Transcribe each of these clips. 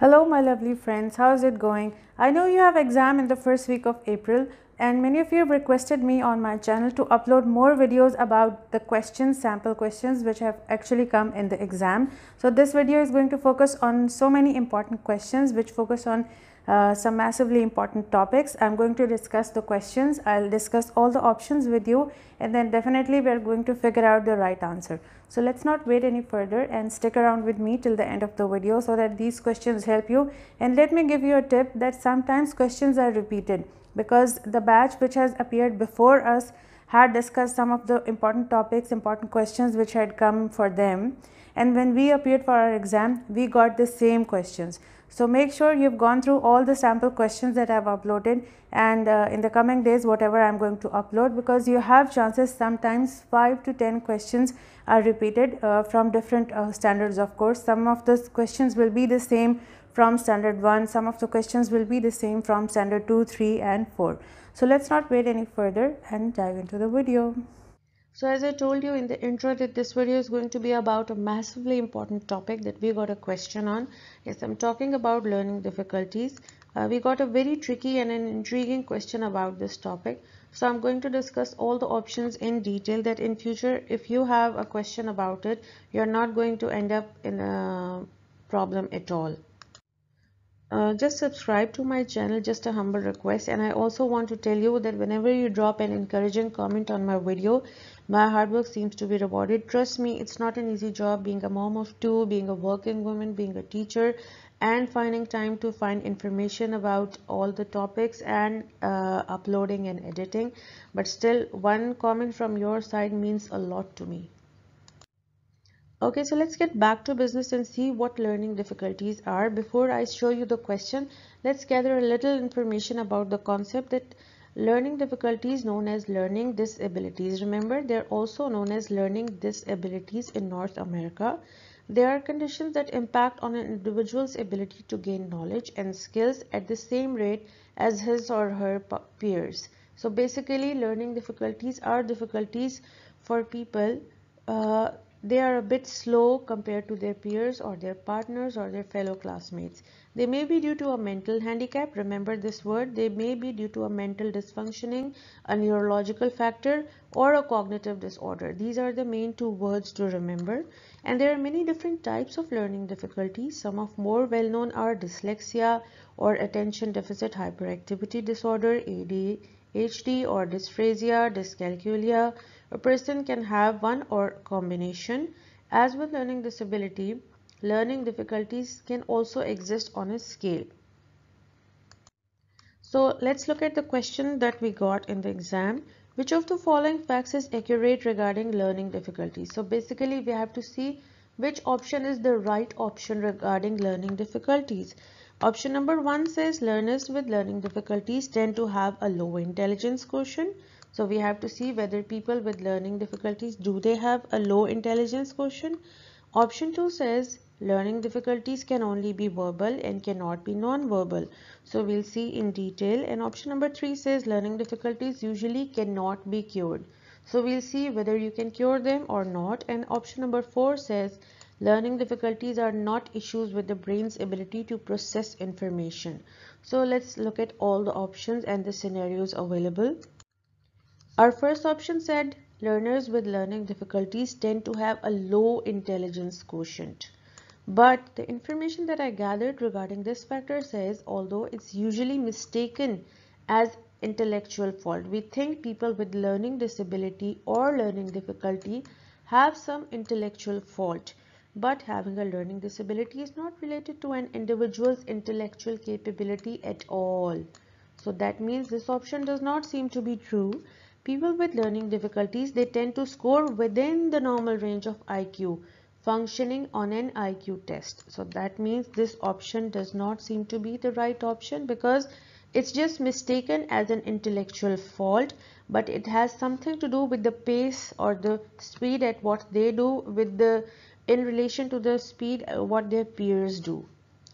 Hello my lovely friends, how is it going? I know you have exam in the first week of April and many of you have requested me on my channel to upload more videos about the questions, sample questions which have actually come in the exam. So this video is going to focus on so many important questions which focus on uh, some massively important topics. I am going to discuss the questions, I will discuss all the options with you and then definitely we are going to figure out the right answer. So let's not wait any further and stick around with me till the end of the video so that these questions help you and let me give you a tip that sometimes questions are repeated because the batch which has appeared before us had discussed some of the important topics, important questions which had come for them and when we appeared for our exam, we got the same questions. So make sure you've gone through all the sample questions that I've uploaded and uh, in the coming days whatever I'm going to upload because you have chances sometimes 5 to 10 questions are repeated uh, from different uh, standards of course. Some of those questions will be the same from standard 1, some of the questions will be the same from standard 2, 3 and 4. So let's not wait any further and dive into the video. So as I told you in the intro that this video is going to be about a massively important topic that we got a question on. Yes, I'm talking about learning difficulties. Uh, we got a very tricky and an intriguing question about this topic. So I'm going to discuss all the options in detail that in future if you have a question about it, you're not going to end up in a problem at all. Uh, just subscribe to my channel just a humble request and i also want to tell you that whenever you drop an encouraging comment on my video my hard work seems to be rewarded trust me it's not an easy job being a mom of two being a working woman being a teacher and finding time to find information about all the topics and uh, uploading and editing but still one comment from your side means a lot to me Okay, so let's get back to business and see what learning difficulties are. Before I show you the question, let's gather a little information about the concept that learning difficulties known as learning disabilities. Remember, they're also known as learning disabilities in North America. They are conditions that impact on an individual's ability to gain knowledge and skills at the same rate as his or her peers. So basically, learning difficulties are difficulties for people uh, they are a bit slow compared to their peers or their partners or their fellow classmates. They may be due to a mental handicap. Remember this word. They may be due to a mental dysfunctioning, a neurological factor or a cognitive disorder. These are the main two words to remember. And there are many different types of learning difficulties. Some of more well known are dyslexia or attention deficit hyperactivity disorder, ADHD or dysphasia, dyscalculia, a person can have one or combination. As with learning disability, learning difficulties can also exist on a scale. So let's look at the question that we got in the exam. Which of the following facts is accurate regarding learning difficulties? So basically we have to see which option is the right option regarding learning difficulties. Option number one says learners with learning difficulties tend to have a low intelligence quotient. So we have to see whether people with learning difficulties, do they have a low intelligence quotient? Option 2 says learning difficulties can only be verbal and cannot be non-verbal. So we'll see in detail and option number 3 says learning difficulties usually cannot be cured. So we'll see whether you can cure them or not and option number 4 says learning difficulties are not issues with the brain's ability to process information. So let's look at all the options and the scenarios available. Our first option said learners with learning difficulties tend to have a low intelligence quotient. But the information that I gathered regarding this factor says although it's usually mistaken as intellectual fault, we think people with learning disability or learning difficulty have some intellectual fault. But having a learning disability is not related to an individual's intellectual capability at all. So that means this option does not seem to be true People with learning difficulties, they tend to score within the normal range of IQ functioning on an IQ test. So that means this option does not seem to be the right option because it's just mistaken as an intellectual fault but it has something to do with the pace or the speed at what they do with the in relation to the speed uh, what their peers do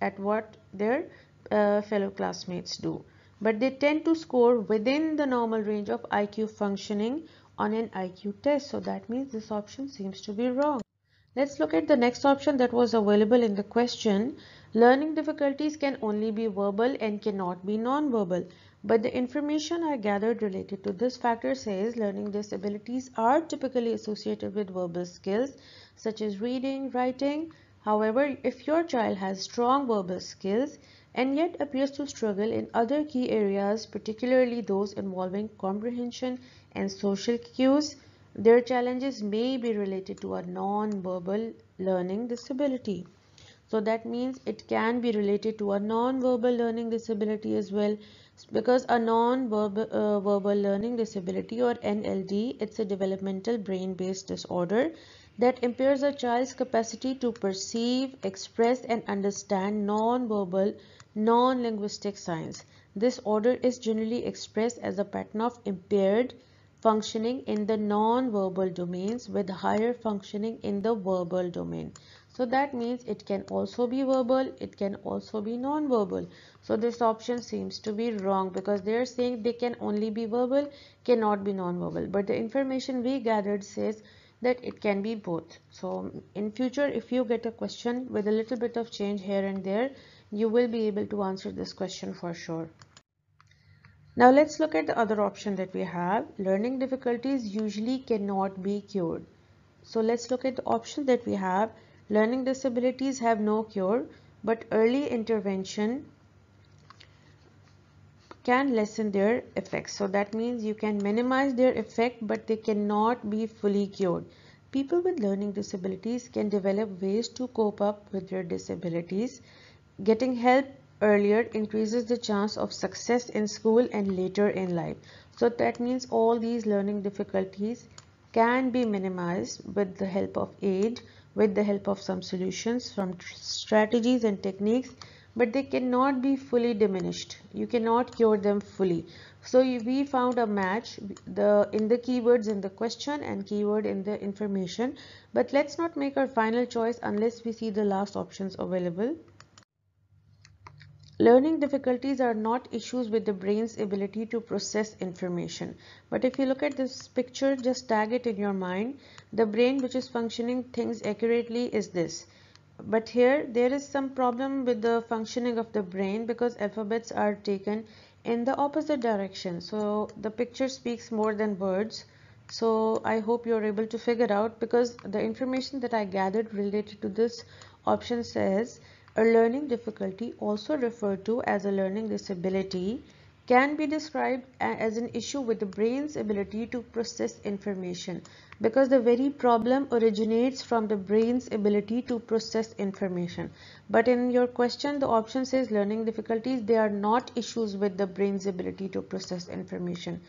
at what their uh, fellow classmates do but they tend to score within the normal range of IQ functioning on an IQ test. So that means this option seems to be wrong. Let's look at the next option that was available in the question. Learning difficulties can only be verbal and cannot be non-verbal. But the information I gathered related to this factor says learning disabilities are typically associated with verbal skills such as reading, writing. However, if your child has strong verbal skills, and yet appears to struggle in other key areas, particularly those involving comprehension and social cues. Their challenges may be related to a non-verbal learning disability. So that means it can be related to a non-verbal learning disability as well because a non-verbal uh, verbal learning disability or NLD, it's a developmental brain-based disorder that impairs a child's capacity to perceive, express and understand non-verbal, non-linguistic signs. This order is generally expressed as a pattern of impaired functioning in the non-verbal domains with higher functioning in the verbal domain. So that means it can also be verbal, it can also be non-verbal. So this option seems to be wrong because they are saying they can only be verbal, cannot be non-verbal. But the information we gathered says that it can be both. So in future, if you get a question with a little bit of change here and there, you will be able to answer this question for sure. Now let's look at the other option that we have. Learning difficulties usually cannot be cured. So let's look at the option that we have. Learning disabilities have no cure, but early intervention can lessen their effects. So that means you can minimize their effect, but they cannot be fully cured. People with learning disabilities can develop ways to cope up with their disabilities. Getting help earlier increases the chance of success in school and later in life. So that means all these learning difficulties can be minimized with the help of aid with the help of some solutions from strategies and techniques but they cannot be fully diminished you cannot cure them fully so we found a match the in the keywords in the question and keyword in the information but let's not make our final choice unless we see the last options available Learning difficulties are not issues with the brain's ability to process information. But if you look at this picture, just tag it in your mind. The brain which is functioning things accurately is this. But here there is some problem with the functioning of the brain because alphabets are taken in the opposite direction. So the picture speaks more than words. So I hope you're able to figure out because the information that I gathered related to this option says a learning difficulty, also referred to as a learning disability, can be described as an issue with the brain's ability to process information because the very problem originates from the brain's ability to process information. But in your question, the option says learning difficulties, they are not issues with the brain's ability to process information.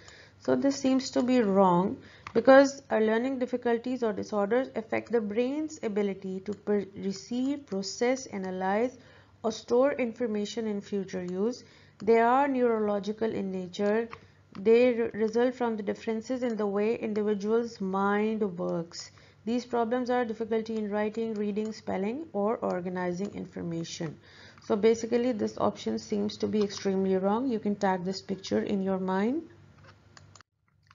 So this seems to be wrong because our learning difficulties or disorders affect the brain's ability to receive, process, analyze, or store information in future use. They are neurological in nature. They re result from the differences in the way individuals' mind works. These problems are difficulty in writing, reading, spelling, or organizing information. So basically this option seems to be extremely wrong. You can tag this picture in your mind.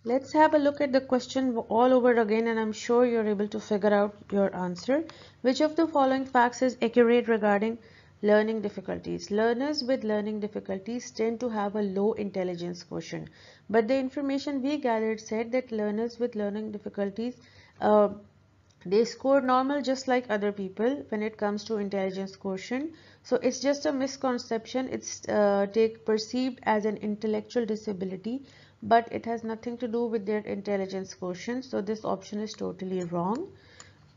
Let's have a look at the question all over again and I'm sure you're able to figure out your answer. Which of the following facts is accurate regarding learning difficulties? Learners with learning difficulties tend to have a low intelligence quotient. But the information we gathered said that learners with learning difficulties uh, they score normal just like other people when it comes to intelligence quotient so it's just a misconception it's uh, take perceived as an intellectual disability but it has nothing to do with their intelligence quotient. So this option is totally wrong.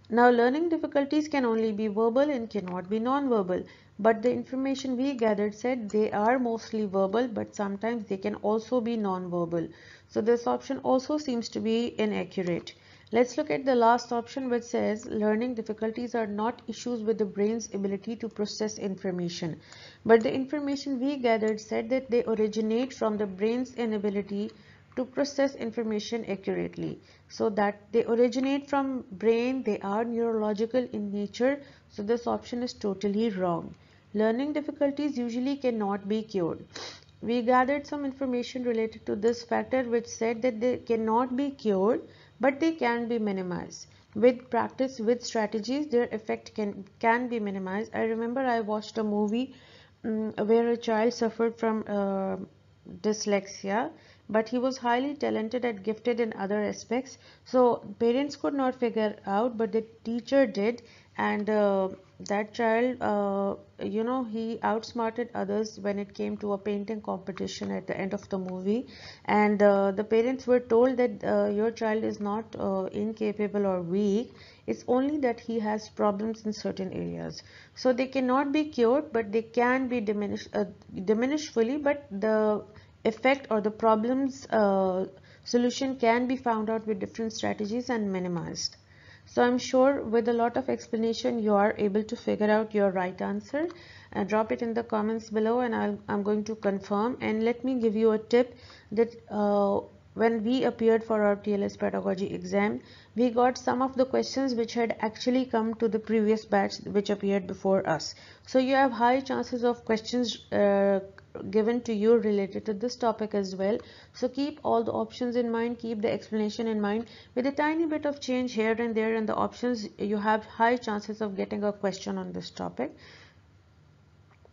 Now learning difficulties can only be verbal and cannot be non-verbal. But the information we gathered said they are mostly verbal but sometimes they can also be non-verbal. So this option also seems to be inaccurate. Let's look at the last option which says learning difficulties are not issues with the brain's ability to process information. But the information we gathered said that they originate from the brain's inability to process information accurately so that they originate from brain they are neurological in nature so this option is totally wrong learning difficulties usually cannot be cured we gathered some information related to this factor which said that they cannot be cured but they can be minimized. With practice, with strategies, their effect can, can be minimized. I remember I watched a movie um, where a child suffered from uh, dyslexia but he was highly talented and gifted in other aspects so parents could not figure out but the teacher did and uh, that child uh, you know he outsmarted others when it came to a painting competition at the end of the movie and uh, the parents were told that uh, your child is not uh, incapable or weak it's only that he has problems in certain areas so they cannot be cured but they can be diminished uh, diminished fully but the effect or the problems solution can be found out with different strategies and minimized so I'm sure with a lot of explanation you are able to figure out your right answer. Uh, drop it in the comments below and i am going to confirm and let me give you a tip that uh, when we appeared for our TLS pedagogy exam, we got some of the questions which had actually come to the previous batch which appeared before us. So you have high chances of questions uh, given to you related to this topic as well so keep all the options in mind keep the explanation in mind with a tiny bit of change here and there in the options you have high chances of getting a question on this topic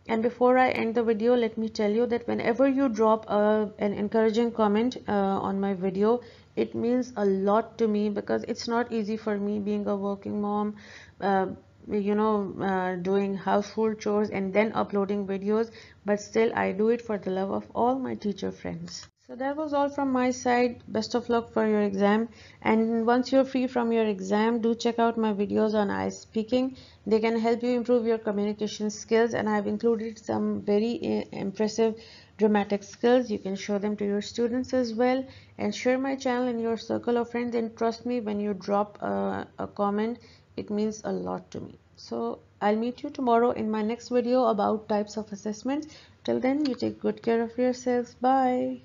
and before I end the video let me tell you that whenever you drop a, uh, an encouraging comment uh, on my video it means a lot to me because it's not easy for me being a working mom uh, you know uh, doing household chores and then uploading videos but still i do it for the love of all my teacher friends so that was all from my side best of luck for your exam and once you're free from your exam do check out my videos on i speaking they can help you improve your communication skills and i've included some very uh, impressive dramatic skills you can show them to your students as well and share my channel in your circle of friends and trust me when you drop a, uh, a comment it means a lot to me so i'll meet you tomorrow in my next video about types of assessments till then you take good care of yourselves bye